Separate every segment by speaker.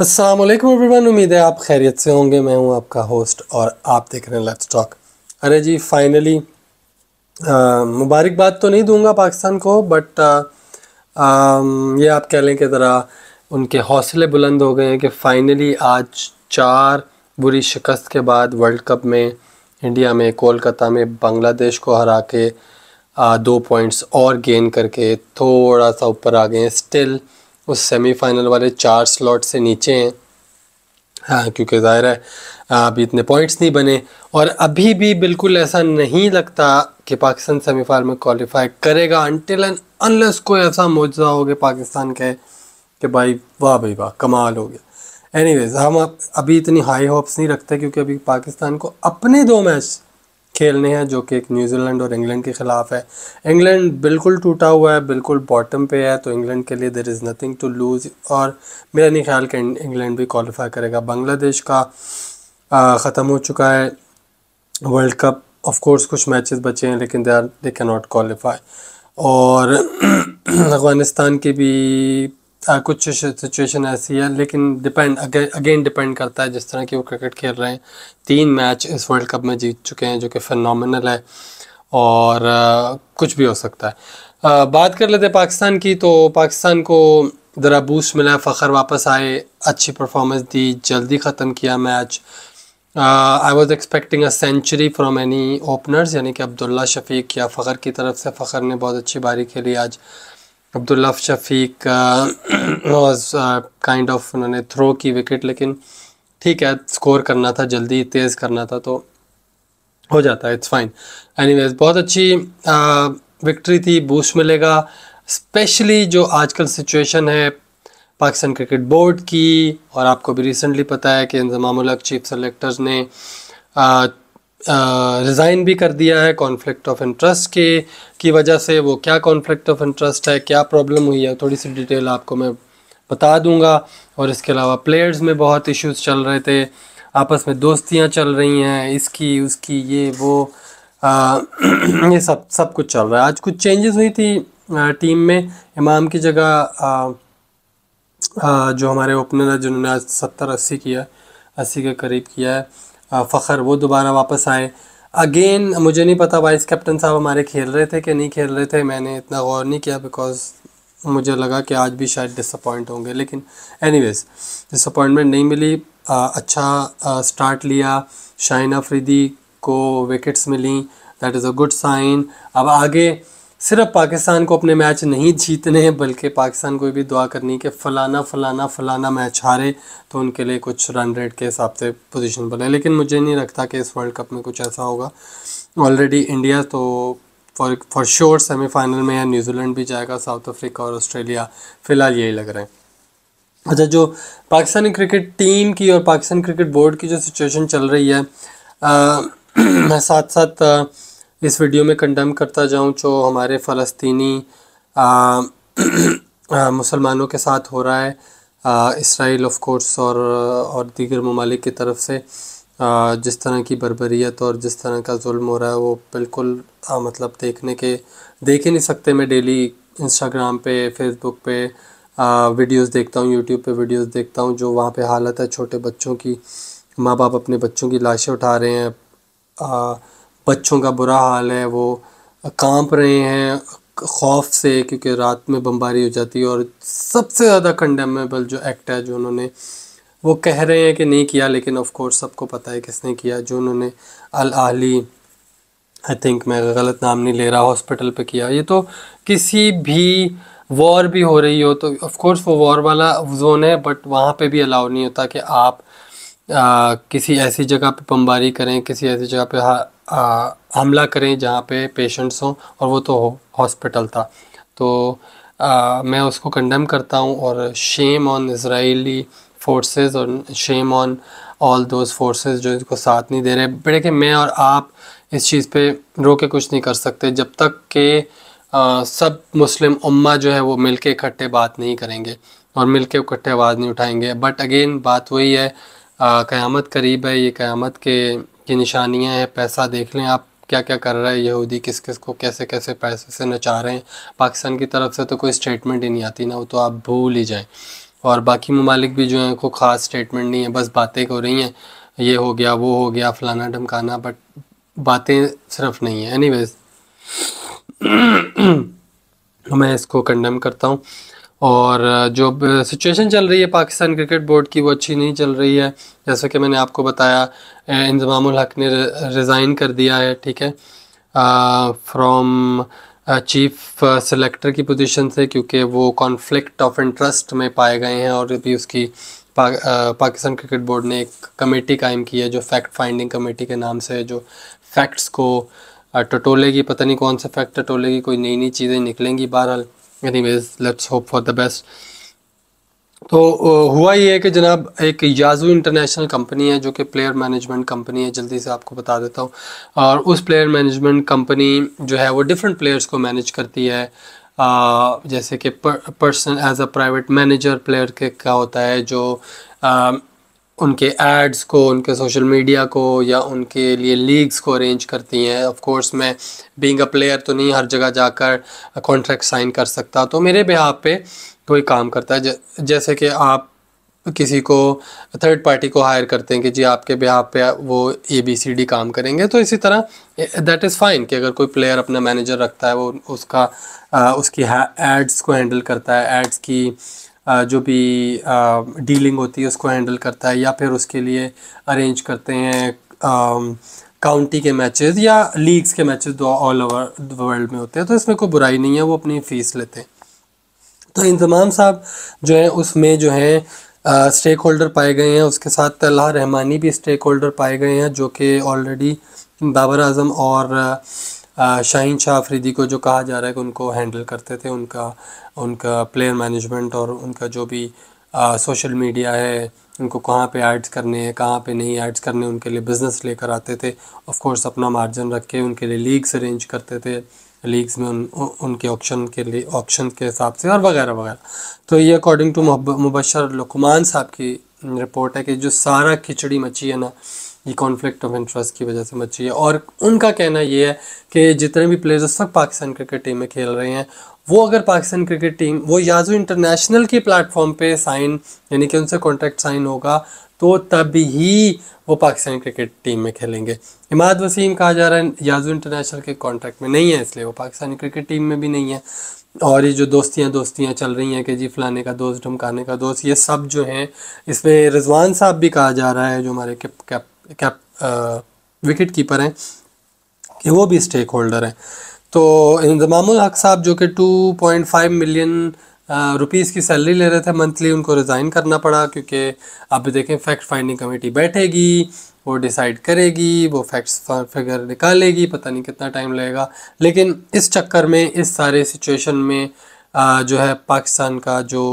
Speaker 1: अस्सलाम वालेकुम एवरीवन उम्मीद है आप खैरियत से होंगे मैं हूं आपका होस्ट और आप देख रहे हैं लेट्स टॉक अरे जी फाइनली मुबारकबाद तो नहीं दूंगा पाकिस्तान को बट आ, आ, ये आप कह लें कि ज़रा उनके हौसले बुलंद हो गए हैं कि फ़ाइनली आज चार बुरी शिकस्त के बाद वर्ल्ड कप में इंडिया में कोलकाता में बांग्लादेश को हरा के आ, दो पॉइंट्स और गेन करके थोड़ा सा ऊपर आ गए स्टिल उस सेमीफाइनल वाले चार स्लॉट से नीचे हैं हाँ क्योंकि ज़ाहिर है अभी इतने पॉइंट्स नहीं बने और अभी भी बिल्कुल ऐसा नहीं लगता कि पाकिस्तान सेमीफाइनल में क्वालिफाई करेगा अनटिल एंड अनलेस कोई ऐसा मुआवजा हो गया पाकिस्तान के कि भाई वाह भाई वाह कमाल हो गया एनीवेज हम अभी इतनी हाई होप्स नहीं रखते क्योंकि अभी पाकिस्तान को अपने दो मैच खेलने हैं जो कि एक न्यूजीलैंड और इंग्लैंड के ख़िलाफ़ है इंग्लैंड बिल्कुल टूटा हुआ है बिल्कुल बॉटम पे है तो इंग्लैंड के लिए there is nothing to lose और मेरा नहीं ख्याल कि इंग्लैंड भी क्वालिफाई करेगा बांग्लादेश का ख़त्म हो चुका है वर्ल्ड कप ऑफ कोर्स कुछ मैचेस बचे हैं लेकिन they are they can not qualify और अफ़गानिस्तान की भी आ, कुछ सिचुएशन ऐसी है लेकिन डिपेंड अगे, अगेन डिपेंड करता है जिस तरह की वो क्रिकेट खेल रहे हैं तीन मैच इस वर्ल्ड कप में जीत चुके हैं जो कि फिनोमिनल है और आ, कुछ भी हो सकता है आ, बात कर लेते पाकिस्तान की तो पाकिस्तान को ज़रा बूस्ट मिला फ़खर वापस आए अच्छी परफॉर्मेंस दी जल्दी ख़त्म किया match I was expecting a century from any openers यानी कि अब्दुल्ला शफीक या फ़खर की तरफ से फ़खर ने बहुत अच्छी बारी खेली आज Abdullah Shafique was kind of उन्होंने थ्रो की विकेट लेकिन ठीक है स्कोर करना था जल्दी तेज़ करना था तो हो जाता है इट्स फाइन एनीवेज बहुत अच्छी विक्ट्री थी बूस्ट मिलेगा स्पेशली जो आजकल सिचुएशन है पाकिस्तान क्रिकेट बोर्ड की और आपको भी रिसेंटली पता है कि इंजमाम चीफ सेलेक्टर्स ने आ, रिज़ाइन भी कर दिया है कॉन्फ्लिक्ट ऑफ इंटरेस्ट के की वजह से वो क्या कॉन्फ्लिक्ट ऑफ इंटरेस्ट है क्या प्रॉब्लम हुई है थोड़ी सी डिटेल आपको मैं बता दूंगा और इसके अलावा प्लेयर्स में बहुत इश्यूज चल रहे थे आपस में दोस्तियां चल रही हैं इसकी उसकी ये वो आ, ये सब सब कुछ चल रहा है आज कुछ चेंजेस हुई थी टीम में इमाम की जगह जो हमारे ओपनर है जिन्होंने आज सत्तर अस्सी किया अस्सी के करीब किया है फ़खर वो दोबारा वापस आए अगेन मुझे नहीं पता वाइस कैप्टन साहब हमारे खेल रहे थे कि नहीं खेल रहे थे मैंने इतना गौर नहीं किया बिकॉज मुझे लगा कि आज भी शायद डिसअपॉइंट होंगे लेकिन एनीवेज डिसअपॉइंटमेंट नहीं मिली आ, अच्छा आ, स्टार्ट लिया शाइन अफरीदी को विकेट्स मिली that is a good sign अब आगे सिर्फ पाकिस्तान को अपने मैच नहीं जीतने हैं बल्कि पाकिस्तान को भी दुआ करनी कि फ़लाना फ़लाना फ़लाना मैच हारे तो उनके लिए कुछ रन रेट के हिसाब से पोजीशन बने लेकिन मुझे नहीं लगता कि इस वर्ल्ड कप में कुछ ऐसा होगा ऑलरेडी इंडिया तो फॉर फॉर श्योर सेमीफाइनल में या न्यूजीलैंड भी जाएगा साउथ अफ्रीका और ऑस्ट्रेलिया फ़िलहाल यही लग रहे हैं अच्छा जो पाकिस्तानी क्रिकेट टीम की और पाकिस्तान क्रिकेट बोर्ड की जो सिचुएशन चल रही है आ, साथ साथ इस वीडियो में कंडम करता जाऊं जो हमारे फ़लस्तनी मुसलमानों के साथ हो रहा है इसराइल ऑफ कोर्स और और दीगर ममालिक की तरफ से आ, जिस तरह की बरबरीत और जिस तरह का जुल्म हो रहा है वो बिल्कुल आ, मतलब देखने के देख ही नहीं सकते मैं डेली इंस्टाग्राम पे फेसबुक पे वीडियोस देखता हूँ यूट्यूब पे वीडियोस देखता हूँ जो वहाँ पे हालत है छोटे बच्चों की माँ बाप अपने बच्चों की लाशें उठा रहे हैं बच्चों का बुरा हाल है वो कांप रहे हैं खौफ से क्योंकि रात में बमबारी हो जाती है और सबसे ज़्यादा कंडेमेबल जो एक्ट है जो उन्होंने वो कह रहे हैं कि नहीं किया लेकिन ऑफ कोर्स सबको पता है किसने किया जो उन्होंने अल आली आई थिंक मैं गलत नाम नहीं ले रहा हॉस्पिटल पे किया ये तो किसी भी वॉर भी हो रही हो तो ऑफ कोर्स वो वॉर वाला जोन है बट वहाँ पे भी अलाउ नहीं होता कि आप आ, किसी ऐसी जगह पे बमबारी करें किसी ऐसी जगह पे हमला करें जहाँ पे पेशेंट्स हों और वो तो हो हॉस्पिटल था तो आ, मैं उसको कंडेम करता हूँ और शेम ऑन इसराइली फोर्सेस और shame on all those forces जो इसको साथ नहीं दे रहे बेटे कि मैं और आप इस चीज़ पे रो के कुछ नहीं कर सकते जब तक के आ, सब मुस्लिम उम्मा जो है वो मिलके इकट्ठे बात नहीं करेंगे और मिलके इकट्ठे आवाज़ नहीं उठाएंगे बट अगेन बात वही है क़यामत करीब है ये क़यामत के की निशानियाँ हैं पैसा देख लें आप क्या क्या कर रहा है यहूदी किस किस को कैसे कैसे पैसे से नचा रहे हैं पाकिस्तान की तरफ से तो कोई स्टेटमेंट ही नहीं आती ना वो तो आप भूल ही जाएं और बाकी ममालिक भी जो हैं कोई ख़ास स्टेटमेंट नहीं है बस बातें हो रही हैं ये हो गया वो हो गया फलाना ढमकाना बट बातें सिर्फ नहीं है एनीवेज मैं इसको कंडम करता हूँ और जो सिचुएशन चल रही है पाकिस्तान क्रिकेट बोर्ड की वो अच्छी नहीं चल रही है जैसा कि मैंने आपको बताया इंजमाम हक ने रिज़ाइन कर दिया है ठीक है फ्रॉम चीफ सेलेक्टर की पोजीशन से क्योंकि वो कॉन्फ्लिक्ट ऑफ इंटरेस्ट में पाए गए हैं और अभी उसकी पा, पाकिस्तान क्रिकेट बोर्ड ने एक कमेटी कायम की है जो फैक्ट फाइंडिंग कमेटी के नाम से जो फैक्ट्स को टटोलेगी पता नहीं कौन से फैक्ट टटोलेगी कोई नई नई चीज़ें निकलेंगी बहरहाल anyways let's hope for the best तो हुआ ये है कि जनाब एक याजू इंटरनेशनल कंपनी है जो कि प्लेयर मैनेजमेंट कंपनी है जल्दी से आपको बता देता हूँ और उस प्लेयर मैनेजमेंट कंपनी जो है वो डिफरेंट प्लेयर्स को मैनेज करती है आ, जैसे कि person as a private manager player के का होता है जो उनके एड्स को उनके सोशल मीडिया को या उनके लिए लीग्स को अरेंज करती हैं ऑफ कोर्स मैं बीइंग अ प्लेयर तो नहीं हर जगह जाकर कॉन्ट्रैक्ट साइन कर सकता तो मेरे बिहाब पे कोई काम करता है जैसे कि आप किसी को थर्ड पार्टी को हायर करते हैं कि जी आपके बिहाब पे वो ए बी सी डी काम करेंगे तो इसी तरह दैट इज़ फाइन कि अगर कोई प्लेयर अपना मैनेजर रखता है वो उसका आ, उसकी एड्स को हैंडल करता है एड्स की जो भी डीलिंग होती है उसको हैंडल करता है या फिर उसके लिए अरेंज करते हैं काउंटी के मैचेस या लीग्स के मैचेस दो ऑल ओवर वर्ल्ड में होते हैं तो इसमें कोई बुराई नहीं है वो अपनी फ़ीस लेते हैं तो इंतमाम साहब जो है उसमें जो है स्टेक होल्डर पाए गए हैं उसके साथ अल्लाह रहमानी भी स्टेक होल्डर पाए गए हैं जो कि ऑलरेडी बाबर आजम और शाहीन शाह आफरीदी को जो कहा जा रहा है कि उनको हैंडल करते थे उनका उनका प्लेयर मैनेजमेंट और उनका जो भी सोशल मीडिया है उनको कहाँ पे ऐड्स करने हैं कहाँ पे नहीं ऐड्स करने उनके लिए बिज़नेस लेकर आते थे ऑफ कोर्स अपना मार्जिन रख के उनके लिए लीग्स अरेंज करते थे लीग्स में उन, उनके ऑक्शन के लिए ऑक्शन के हिसाब से और वगैरह वगैरह तो ये अकॉर्डिंग टू मुबशर लकमान साहब की रिपोर्ट है कि जो सारा खिचड़ी मची है ना ये कॉन्फ्लिक्ट ऑफ इंटरेस्ट की वजह से मची है और उनका कहना ये है कि जितने भी प्लेयर्स इस वक्त पाकिस्तान क्रिकेट टीम में खेल रहे हैं वो अगर पाकिस्तान क्रिकेट टीम वो या जो इंटरनेशनल के प्लेटफॉर्म पे साइन यानी कि उनसे कॉन्ट्रैक्ट साइन होगा तो तब ही वो पाकिस्तान क्रिकेट टीम में खेलेंगे इमाद वसीम कहा जा रहा है याजू इंटरनेशनल के कॉन्ट्रैक्ट में नहीं है इसलिए वो पाकिस्तानी क्रिकेट टीम में भी नहीं है और ये जो दोस्तियाँ दोस्तियाँ चल रही हैं कि जी फलाने का दोस्त ढमकाने का दोस्त ये सब जो हैं इसमें रिजवान साहब भी कहा जा रहा है जो हमारे कैप कैप विकेट कीपर हैं कि वो भी स्टेक होल्डर हैं तो इंजमामुल हक साहब जो कि 2.5 मिलियन रुपीज़ की सैलरी ले रहे थे मंथली उनको रिज़ाइन करना पड़ा क्योंकि अब देखें फैक्ट फाइंडिंग कमेटी बैठेगी वो डिसाइड करेगी वो फैक्ट्स फिगर निकालेगी पता नहीं कितना टाइम लगेगा लेकिन इस चक्कर में इस सारे सिचुएशन में आ, जो है पाकिस्तान का जो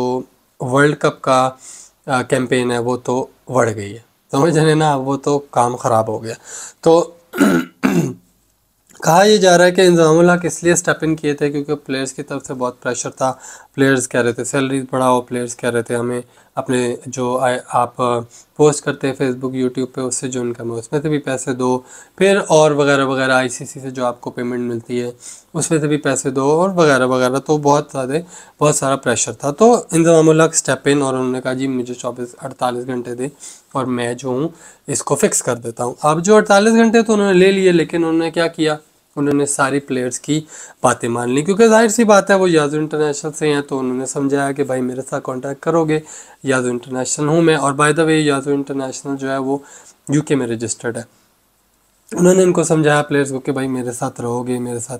Speaker 1: वर्ल्ड कप का कैंपेन है वो तो बढ़ गई है समझ रहे ना वो तो काम ख़राब हो गया तो कहा यह जा रहा है कि इंजाम हक इसलिए स्टेप इन किए थे क्योंकि प्लेयर्स की तरफ से बहुत प्रेशर था प्लेयर्स कह रहे थे सैलरीज बढ़ाओ प्लेयर्स कह रहे थे हमें अपने जो आ, आप पोस्ट करते हैं फेसबुक यूट्यूब पे उससे जो इनकम है उसमें से भी पैसे दो फिर और वगैरह वगैरह आईसीसी से जो आपको पेमेंट मिलती है उसमें से भी पैसे दो और वगैरह वगैरह तो बहुत सारे बहुत सारा प्रेशर था तो इंतजाम स्टेप इन और उन्होंने कहा जी मुझे चौबीस अड़तालीस घंटे दे और मैं जो हूँ इसको फिक्स कर देता हूँ अब जो अड़तालीस घंटे तो उन्होंने ले लिए लेकिन उन्होंने क्या किया उन्होंने सारी प्लेयर्स की बातें मान ली क्योंकि जाहिर सी बात है वो यादव इंटरनेशनल से हैं तो उन्होंने समझाया कि भाई मेरे साथ कांटेक्ट करोगे यादव इंटरनेशनल हूँ मैं और by the way Yadav international जो है वो यूके में रजिस्टर्ड है उन्होंने इनको समझाया प्लेयर्स को कि भाई मेरे साथ रहोगे मेरे साथ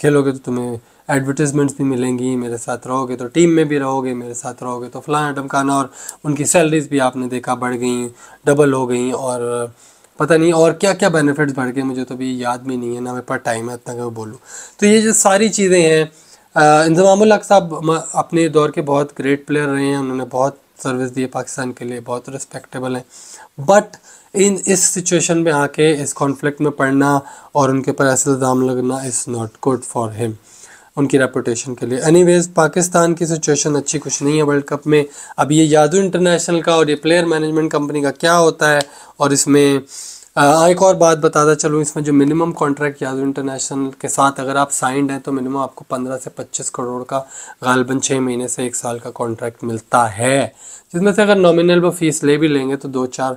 Speaker 1: खेलोगे तो तुम्हें एडवर्टीजमेंट्स भी मिलेंगी मेरे साथ रहोगे तो टीम में भी रहोगे मेरे साथ रहोगे तो फलाना ढमकाना और उनकी सैलरीज भी आपने देखा बढ़ गई डबल हो गई और पता नहीं और क्या क्या बेनिफिट्स बढ़ गए मुझे तो अभी याद भी नहीं है ना मेरे पास टाइम है इतना कि मैं बोलूँ तो ये जो सारी चीज़ें हैं इंजमाम हक साहब अपने दौर के बहुत ग्रेट प्लेयर रहे हैं उन्होंने बहुत सर्विस दी है पाकिस्तान के लिए बहुत रिस्पेक्टेबल हैं बट इन इस सिचुएशन में आके इस कॉन्फ्लिक्ट में पड़ना और उनके ऊपर ऐसे इल्ज़ाम लगना is not good for him उनकी रेपुटेशन के लिए एनीवेज पाकिस्तान की सिचुएशन अच्छी कुछ नहीं है वर्ल्ड कप में अब ये यादू इंटरनेशनल का और ये प्लेयर मैनेजमेंट कंपनी का क्या होता है और इसमें एक और बात बताता चलूँ इसमें जो मिनिमम कॉन्ट्रैक्ट यादव इंटरनेशनल के साथ अगर आप साइंड हैं तो मिनिमम आपको पंद्रह से पच्चीस करोड़ का गालबन छः महीने से एक साल का कॉन्ट्रैक्ट मिलता है जिसमें से अगर नॉमिनल वो फीस ले भी लेंगे तो दो चार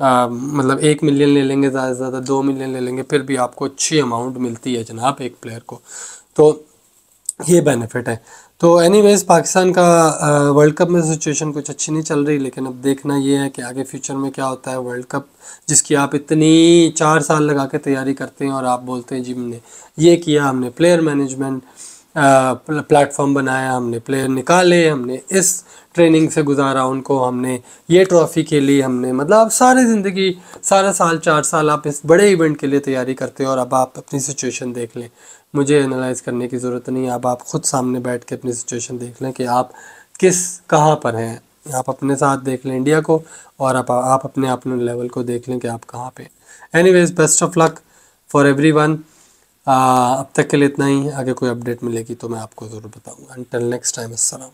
Speaker 1: आ, मतलब एक मिलियन ले लेंगे ज़्यादा से ज़्यादा दो मिलियन ले लेंगे फिर भी आपको अच्छी अमाउंट मिलती है जनाब एक प्लेयर को तो ये बेनिफिट है तो एनीवेज पाकिस्तान का वर्ल्ड कप में सिचुएशन तो कुछ अच्छी नहीं चल रही लेकिन अब देखना ये है कि आगे फ्यूचर में क्या होता है वर्ल्ड कप जिसकी आप इतनी चार साल लगा के तैयारी करते हैं और आप बोलते हैं जी हमने ये किया हमने प्लेयर मैनेजमेंट प्लेटफॉर्म बनाया हमने प्लेयर निकाले हमने इस ट्रेनिंग से गुजारा उनको हमने ये ट्रॉफ़ी के लिए हमने मतलब आप सारी ज़िंदगी सारा साल चार साल आप इस बड़े इवेंट के लिए तैयारी करते हो और अब आप अपनी सिचुएशन देख लें मुझे एनालाइज़ करने की ज़रूरत नहीं अब आप खुद सामने बैठ के अपनी सिचुएशन देख लें कि आप किस कहाँ पर हैं आप अपने साथ देख लें इंडिया को और आप आप अपने अपने लेवल को देख लें कि आप कहाँ पर any best of luck for everyone आ, अब तक के लिए इतना ही आगे कोई अपडेट मिलेगी तो मैं आपको ज़रूर बताऊँगा टल नेक्स्ट टाइम असल